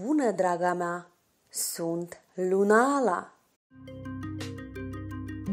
Bună, draga mea! Sunt Lunala!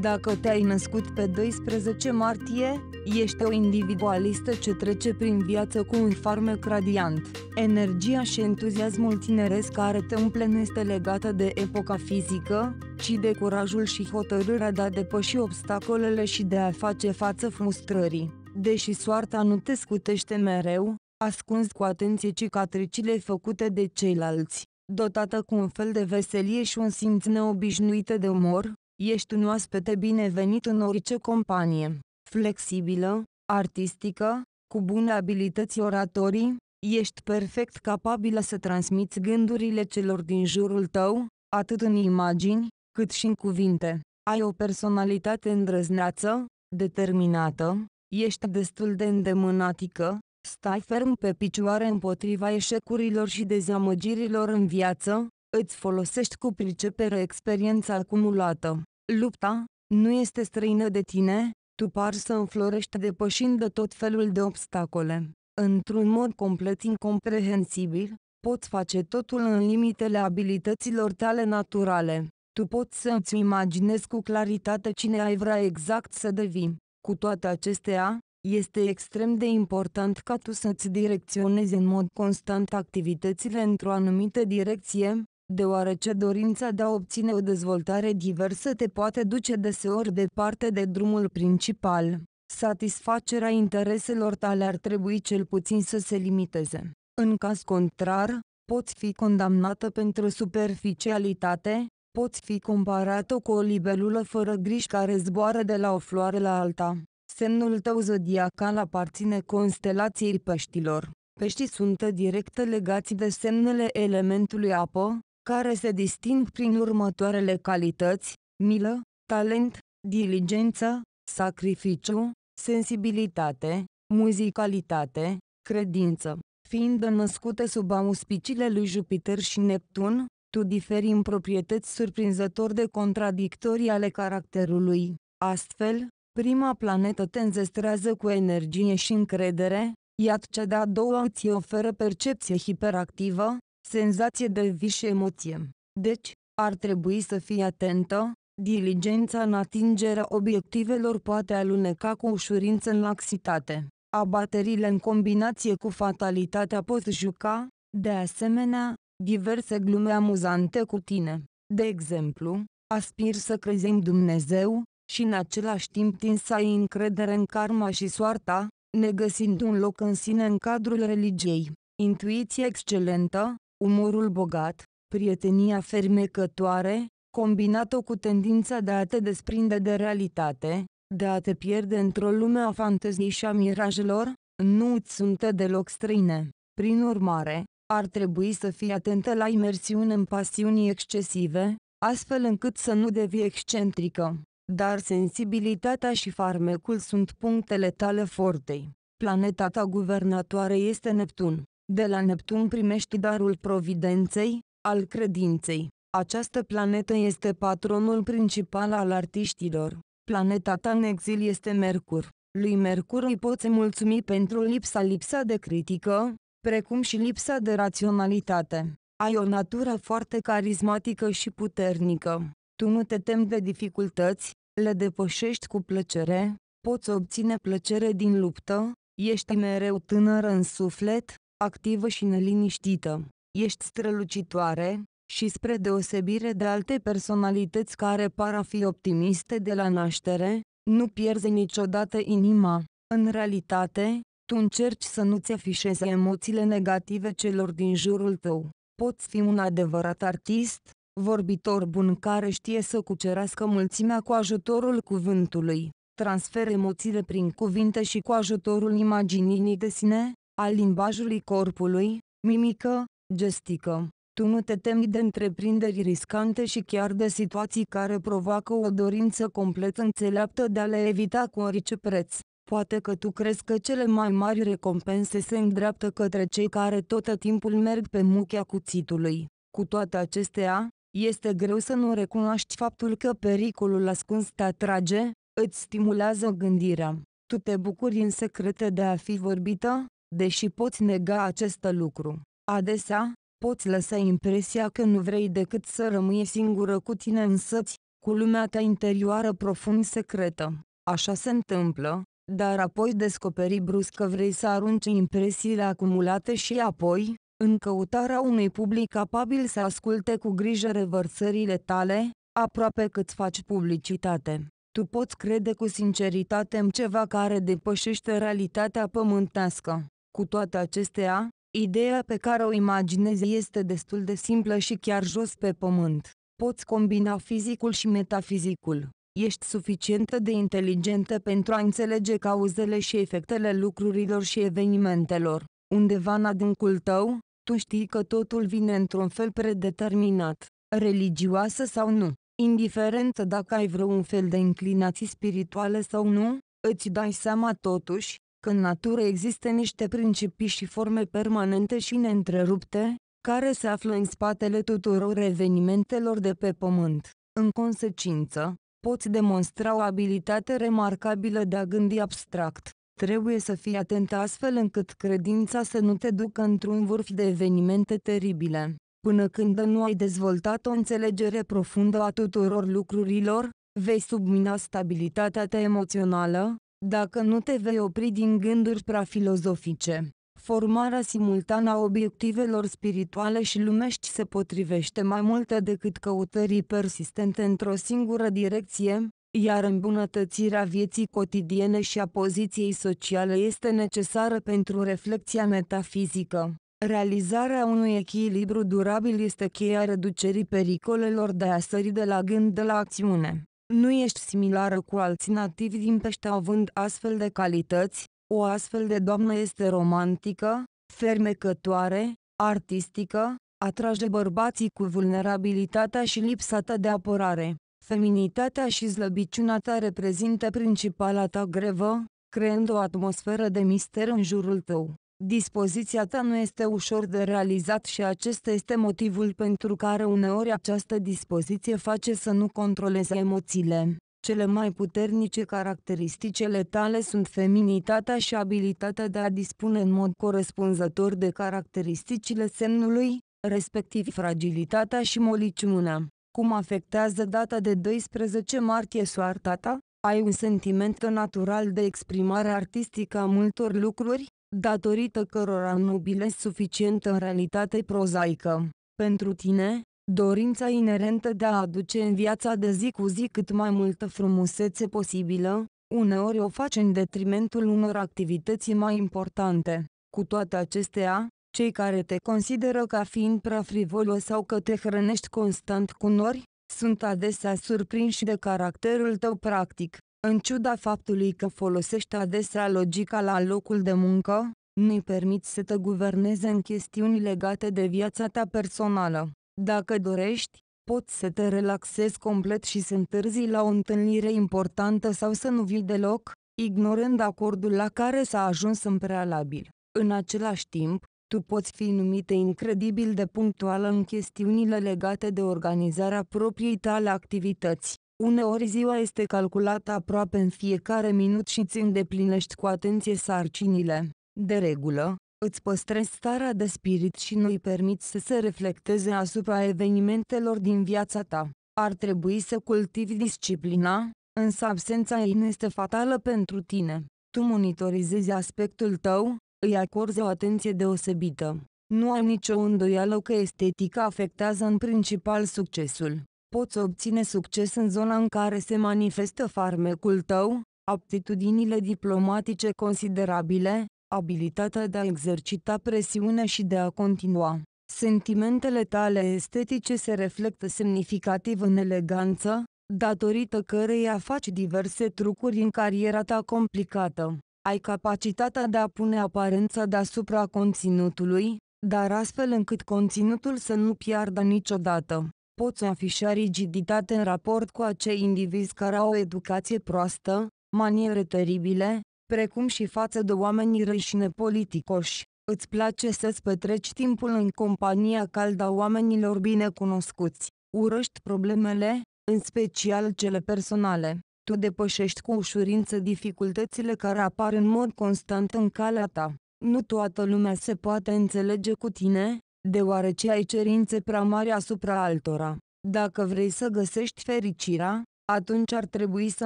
Dacă te-ai născut pe 12 martie, ești o individualistă ce trece prin viață cu un farmec radiant. Energia și entuziasmul tineresc care te umple nu este legată de epoca fizică, ci de curajul și hotărârea de a depăși obstacolele și de a face față frustrării. Deși soarta nu te scutește mereu, ascuns cu atenție cicatricile făcute de ceilalți. Dotată cu un fel de veselie și un simț neobișnuit de umor, ești un oaspete binevenit în orice companie. Flexibilă, artistică, cu bune abilități oratorii, ești perfect capabilă să transmiți gândurile celor din jurul tău, atât în imagini, cât și în cuvinte. Ai o personalitate îndrăzneață, determinată, ești destul de îndemânatică, Stai ferm pe picioare împotriva eșecurilor și dezamăgirilor în viață, îți folosești cu pricepere experiența acumulată. Lupta nu este străină de tine, tu par să înflorești depășind de tot felul de obstacole. Într-un mod complet incomprehensibil, poți face totul în limitele abilităților tale naturale. Tu poți să îți imaginezi cu claritate cine ai vrea exact să devii. Cu toate acestea, este extrem de important ca tu să-ți direcționezi în mod constant activitățile într-o anumită direcție, deoarece dorința de a obține o dezvoltare diversă te poate duce deseori departe de drumul principal. Satisfacerea intereselor tale ar trebui cel puțin să se limiteze. În caz contrar, poți fi condamnată pentru superficialitate, poți fi comparată cu o libelulă fără griji care zboară de la o floare la alta. Semnul tău zodiacal aparține constelației peștilor. Peștii sunt direct legați de semnele elementului apă, care se disting prin următoarele calități, milă, talent, diligență, sacrificiu, sensibilitate, muzicalitate, credință. Fiind născute sub auspiciile lui Jupiter și Neptun, tu diferi în proprietăți surprinzător de contradictorii ale caracterului. Astfel, Prima planetă te înzestrează cu energie și încredere, Iată cea de-a doua îți oferă percepție hiperactivă, senzație de vis și emoție. Deci, ar trebui să fii atentă, diligența în atingerea obiectivelor poate aluneca cu ușurință în laxitate. Abaterile în combinație cu fatalitatea pot juca, de asemenea, diverse glume amuzante cu tine. De exemplu, aspir să crezi în Dumnezeu, și în același timp tin să ai încredere în karma și soarta, negăsind un loc în sine în cadrul religiei. Intuiție excelentă, umorul bogat, prietenia fermecătoare, combinată cu tendința de a te desprinde de realitate, de a te pierde într-o lume a fanteziei și a mirajelor, nu îți sunt deloc străine. Prin urmare, ar trebui să fii atentă la imersiune în pasiuni excesive, astfel încât să nu devii excentrică dar sensibilitatea și farmecul sunt punctele tale fortei. Planeta ta guvernatoare este Neptun. De la Neptun primești darul providenței, al credinței. Această planetă este patronul principal al artiștilor. Planeta ta în exil este Mercur. Lui Mercur îi poți mulțumi pentru lipsa lipsa de critică, precum și lipsa de raționalitate. Ai o natură foarte carismatică și puternică. Tu nu te temi de dificultăți, le depășești cu plăcere, poți obține plăcere din luptă, ești mereu tânără în suflet, activă și neliniștită, ești strălucitoare, și spre deosebire de alte personalități care par a fi optimiste de la naștere, nu pierzi niciodată inima. În realitate, tu încerci să nu-ți afișezi emoțiile negative celor din jurul tău. Poți fi un adevărat artist, Vorbitor bun care știe să cucerească mulțimea cu ajutorul cuvântului, transfer emoțiile prin cuvinte și cu ajutorul imaginii de sine, al limbajului corpului, mimică, gestică. Tu nu te temi de întreprinderi riscante și chiar de situații care provoacă o dorință complet înțeleaptă de a le evita cu orice preț. Poate că tu crezi că cele mai mari recompense se îndreaptă către cei care tot timpul merg pe muchea cuțitului. Cu toate acestea, este greu să nu recunoști faptul că pericolul ascuns te atrage, îți stimulează gândirea. Tu te bucuri în secrete de a fi vorbită, deși poți nega acest lucru. Adesea, poți lăsa impresia că nu vrei decât să rămâi singură cu tine însăți, cu lumea ta interioară profund secretă. Așa se întâmplă, dar apoi descoperi brusc că vrei să arunci impresiile acumulate și apoi, în căutarea unui public capabil să asculte cu grijă revărsările tale, aproape cât faci publicitate. Tu poți crede cu sinceritate în ceva care depășește realitatea pământească. Cu toate acestea, ideea pe care o imaginezi este destul de simplă și chiar jos pe pământ. Poți combina fizicul și metafizicul. Ești suficient de inteligentă pentru a înțelege cauzele și efectele lucrurilor și evenimentelor. Undeva în adâncul tău, tu știi că totul vine într-un fel predeterminat, religioasă sau nu, indiferent dacă ai vreun fel de inclinații spirituale sau nu, îți dai seama totuși că în natură există niște principii și forme permanente și neîntrerupte, care se află în spatele tuturor evenimentelor de pe pământ. În consecință, poți demonstra o abilitate remarcabilă de a gândi abstract, Trebuie să fii atent astfel încât credința să nu te ducă într-un vârf de evenimente teribile. Până când nu ai dezvoltat o înțelegere profundă a tuturor lucrurilor, vei submina stabilitatea ta emoțională, dacă nu te vei opri din gânduri prea filozofice. Formarea simultană a obiectivelor spirituale și lumești se potrivește mai multă decât căutării persistente într-o singură direcție, iar îmbunătățirea vieții cotidiene și a poziției sociale este necesară pentru reflexia metafizică. Realizarea unui echilibru durabil este cheia reducerii pericolelor de a sări de la gând de la acțiune. Nu ești similară cu alți nativi din pește având astfel de calități, o astfel de doamnă este romantică, fermecătoare, artistică, atrage bărbații cu vulnerabilitatea și lipsata de apărare. Feminitatea și slăbiciunea ta reprezintă principala ta grevă, creând o atmosferă de mister în jurul tău. Dispoziția ta nu este ușor de realizat și acesta este motivul pentru care uneori această dispoziție face să nu controleze emoțiile. Cele mai puternice caracteristicele tale sunt feminitatea și abilitatea de a dispune în mod corespunzător de caracteristicile semnului, respectiv fragilitatea și moliciunea. Cum afectează data de 12 martie soarta ta? Ai un sentiment natural de exprimare artistică a multor lucruri, datorită cărora nu suficientă suficient în realitate prozaică. Pentru tine, dorința inerentă de a aduce în viața de zi cu zi cât mai multă frumusețe posibilă, uneori o face în detrimentul unor activități mai importante. Cu toate acestea, cei care te consideră ca fiind prea frivolos sau că te hrănești constant cu nori, sunt adesea surprinși de caracterul tău practic. În ciuda faptului că folosești adesea logica la locul de muncă, nu-i permiți să te guverneze în chestiuni legate de viața ta personală. Dacă dorești, poți să te relaxezi complet și să întârzi la o întâlnire importantă sau să nu vii deloc, ignorând acordul la care s-a ajuns în prealabil. În același timp, tu poți fi numită incredibil de punctuală în chestiunile legate de organizarea propriei tale activități. Uneori ziua este calculată aproape în fiecare minut și îți îndeplinești cu atenție sarcinile. De regulă, îți păstrezi starea de spirit și nu-i permiți să se reflecteze asupra evenimentelor din viața ta. Ar trebui să cultivi disciplina, însă absența ei nu este fatală pentru tine. Tu monitorizezi aspectul tău, îi acorzi o atenție deosebită. Nu ai nicio îndoială că estetica afectează în principal succesul. Poți obține succes în zona în care se manifestă farmecul tău, aptitudinile diplomatice considerabile, abilitatea de a exercita presiune și de a continua. Sentimentele tale estetice se reflectă semnificativ în eleganță, datorită căreia faci diverse trucuri în cariera ta complicată ai capacitatea de a pune aparența deasupra conținutului, dar astfel încât conținutul să nu piardă niciodată. Poți afișa rigiditate în raport cu acei indivizi care au o educație proastă, maniere teribile, precum și față de oamenii răi și nepoliticoși. Îți place să-ți petreci timpul în compania caldă a oamenilor binecunoscuți. Urăști problemele, în special cele personale tu depășești cu ușurință dificultățile care apar în mod constant în calea ta. Nu toată lumea se poate înțelege cu tine, deoarece ai cerințe prea mari asupra altora. Dacă vrei să găsești fericirea, atunci ar trebui să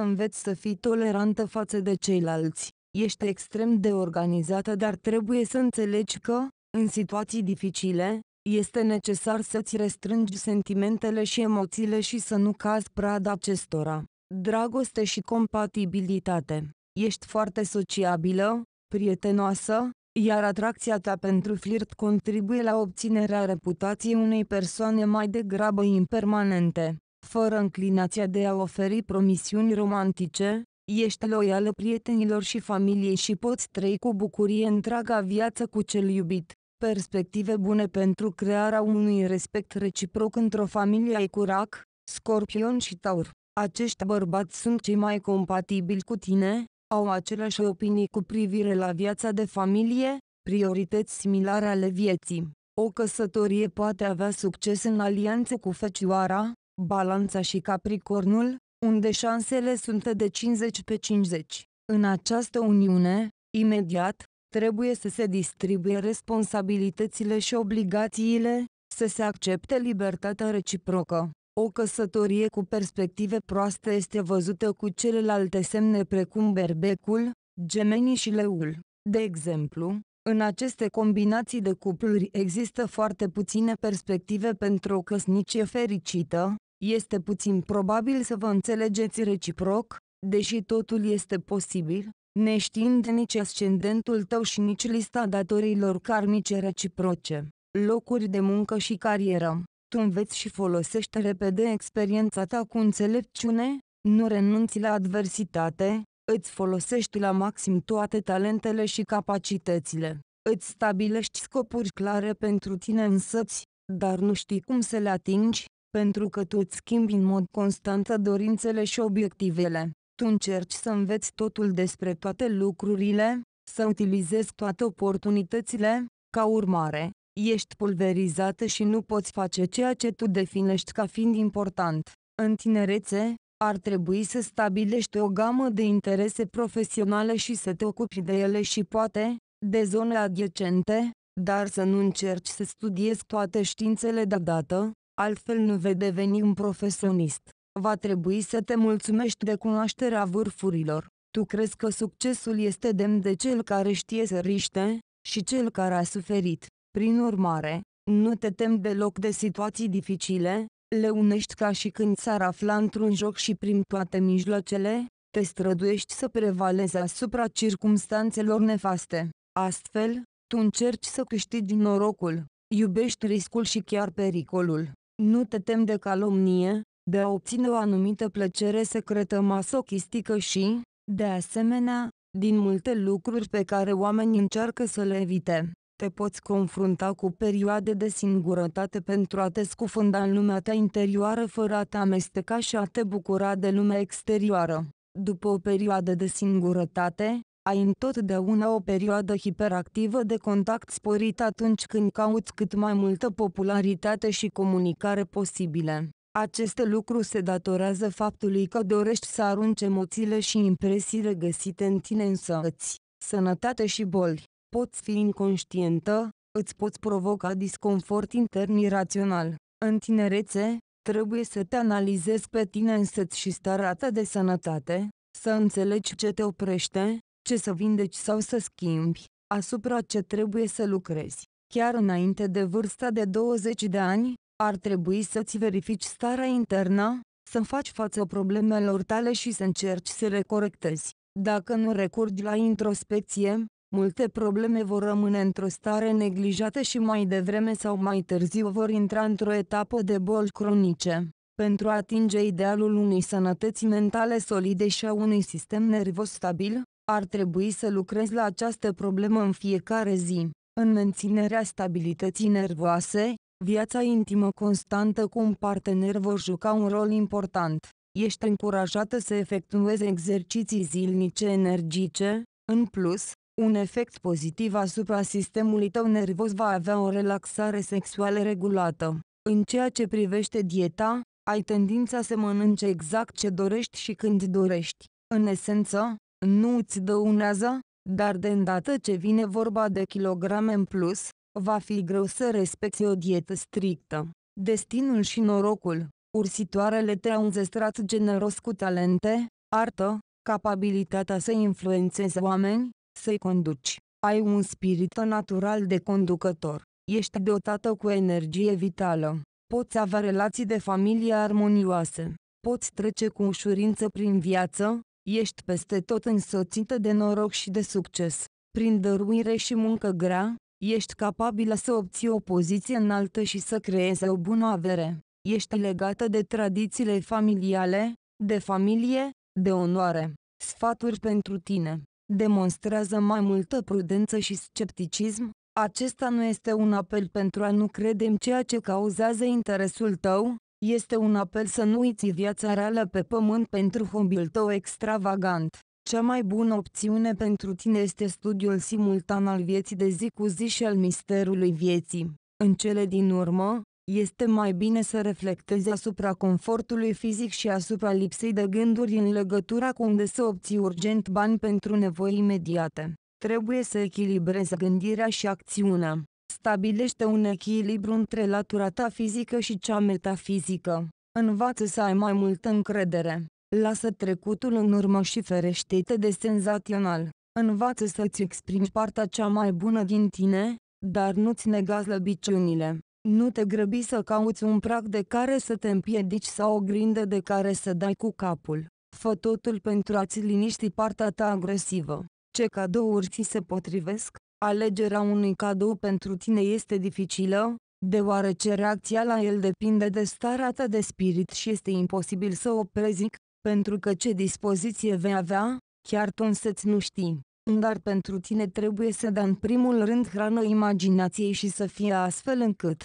înveți să fii tolerantă față de ceilalți. Ești extrem de organizată, dar trebuie să înțelegi că, în situații dificile, este necesar să-ți restrângi sentimentele și emoțiile și să nu cazi prada acestora dragoste și compatibilitate. Ești foarte sociabilă, prietenoasă, iar atracția ta pentru flirt contribuie la obținerea reputației unei persoane mai degrabă impermanente. Fără înclinația de a oferi promisiuni romantice, ești loială prietenilor și familiei și poți trăi cu bucurie întreaga viață cu cel iubit. Perspective bune pentru crearea unui respect reciproc într-o familie ai curac, scorpion și taur acești bărbați sunt cei mai compatibili cu tine, au aceleași opinii cu privire la viața de familie, priorități similare ale vieții. O căsătorie poate avea succes în alianță cu Fecioara, Balanța și Capricornul, unde șansele sunt de 50 pe 50. În această uniune, imediat, trebuie să se distribuie responsabilitățile și obligațiile, să se accepte libertatea reciprocă. O căsătorie cu perspective proaste este văzută cu celelalte semne precum berbecul, gemenii și leul. De exemplu, în aceste combinații de cupluri există foarte puține perspective pentru o căsnicie fericită, este puțin probabil să vă înțelegeți reciproc, deși totul este posibil, neștiind nici ascendentul tău și nici lista datorilor karmice reciproce, locuri de muncă și carieră înveți și folosești repede experiența ta cu înțelepciune, nu renunți la adversitate, îți folosești la maxim toate talentele și capacitățile, îți stabilești scopuri clare pentru tine însăți, dar nu știi cum să le atingi, pentru că tu îți schimbi în mod constant dorințele și obiectivele. Tu încerci să înveți totul despre toate lucrurile, să utilizezi toate oportunitățile, ca urmare, Ești pulverizată și nu poți face ceea ce tu definești ca fiind important. În tinerețe, ar trebui să stabilești o gamă de interese profesionale și să te ocupi de ele și poate, de zone adiacente, dar să nu încerci să studiezi toate științele deodată, altfel nu vei deveni un profesionist. Va trebui să te mulțumești de cunoașterea vârfurilor. Tu crezi că succesul este demn de cel care știe să riște și cel care a suferit. Prin urmare, nu te tem deloc de situații dificile, le unești ca și când s-ar afla într-un joc și prin toate mijloacele, te străduiești să prevalezi asupra circumstanțelor nefaste. Astfel, tu încerci să câștigi norocul, iubești riscul și chiar pericolul. Nu te tem de calomnie, de a obține o anumită plăcere secretă masochistică și, de asemenea, din multe lucruri pe care oamenii încearcă să le evite te poți confrunta cu perioade de singurătate pentru a te scufunda în lumea ta interioară fără a te amesteca și a te bucura de lumea exterioară. După o perioadă de singurătate, ai întotdeauna o perioadă hiperactivă de contact sporit atunci când cauți cât mai multă popularitate și comunicare posibile. Acest lucru se datorează faptului că dorești să arunci emoțiile și impresiile găsite în tine însăți, sănătate și boli poți fi inconștientă, îți poți provoca disconfort intern irațional. În tinerețe, trebuie să te analizezi pe tine însăți și starea ta de sănătate, să înțelegi ce te oprește, ce să vindeci sau să schimbi, asupra ce trebuie să lucrezi. Chiar înainte de vârsta de 20 de ani, ar trebui să-ți verifici starea internă, să faci față problemelor tale și să încerci să le corectezi. Dacă nu recurgi la introspecție, multe probleme vor rămâne într-o stare neglijată și mai devreme sau mai târziu vor intra într-o etapă de boli cronice. Pentru a atinge idealul unei sănătăți mentale solide și a unui sistem nervos stabil, ar trebui să lucrezi la această problemă în fiecare zi. În menținerea stabilității nervoase, viața intimă constantă cu un partener vor juca un rol important. Ești încurajată să efectuezi exerciții zilnice energice, în plus, un efect pozitiv asupra sistemului tău nervos va avea o relaxare sexuală regulată. În ceea ce privește dieta, ai tendința să mănânci exact ce dorești și când dorești. În esență, nu îți dăunează, dar de îndată ce vine vorba de kilograme în plus, va fi greu să respecti o dietă strictă. Destinul și norocul Ursitoarele te-au înzestrat generos cu talente, artă, capabilitatea să influențezi oameni, să-i conduci. Ai un spirit natural de conducător. Ești dotată cu energie vitală. Poți avea relații de familie armonioase. Poți trece cu ușurință prin viață. Ești peste tot însoțită de noroc și de succes. Prin dăruire și muncă grea, ești capabilă să obții o poziție înaltă și să creezi o bună avere. Ești legată de tradițiile familiale, de familie, de onoare. Sfaturi pentru tine demonstrează mai multă prudență și scepticism, acesta nu este un apel pentru a nu crede în ceea ce cauzează interesul tău, este un apel să nu uiți viața reală pe pământ pentru hobby-ul tău extravagant. Cea mai bună opțiune pentru tine este studiul simultan al vieții de zi cu zi și al misterului vieții. În cele din urmă, este mai bine să reflectezi asupra confortului fizic și asupra lipsei de gânduri în legătura cu unde să obții urgent bani pentru nevoi imediate. Trebuie să echilibrezi gândirea și acțiunea. Stabilește un echilibru între latura ta fizică și cea metafizică. Învață să ai mai multă încredere. Lasă trecutul în urmă și ferește-te de senzațional. Învață să-ți exprimi partea cea mai bună din tine, dar nu-ți nega slăbiciunile. Nu te grăbi să cauți un prag de care să te împiedici sau o grindă de care să dai cu capul. Fă totul pentru a-ți liniști partea ta agresivă. Ce cadouri ți se potrivesc? Alegerea unui cadou pentru tine este dificilă, deoarece reacția la el depinde de starea ta de spirit și este imposibil să o prezic, pentru că ce dispoziție vei avea, chiar tu însă-ți nu știi. Dar pentru tine trebuie să dai în primul rând hrană imaginației și să fie astfel încât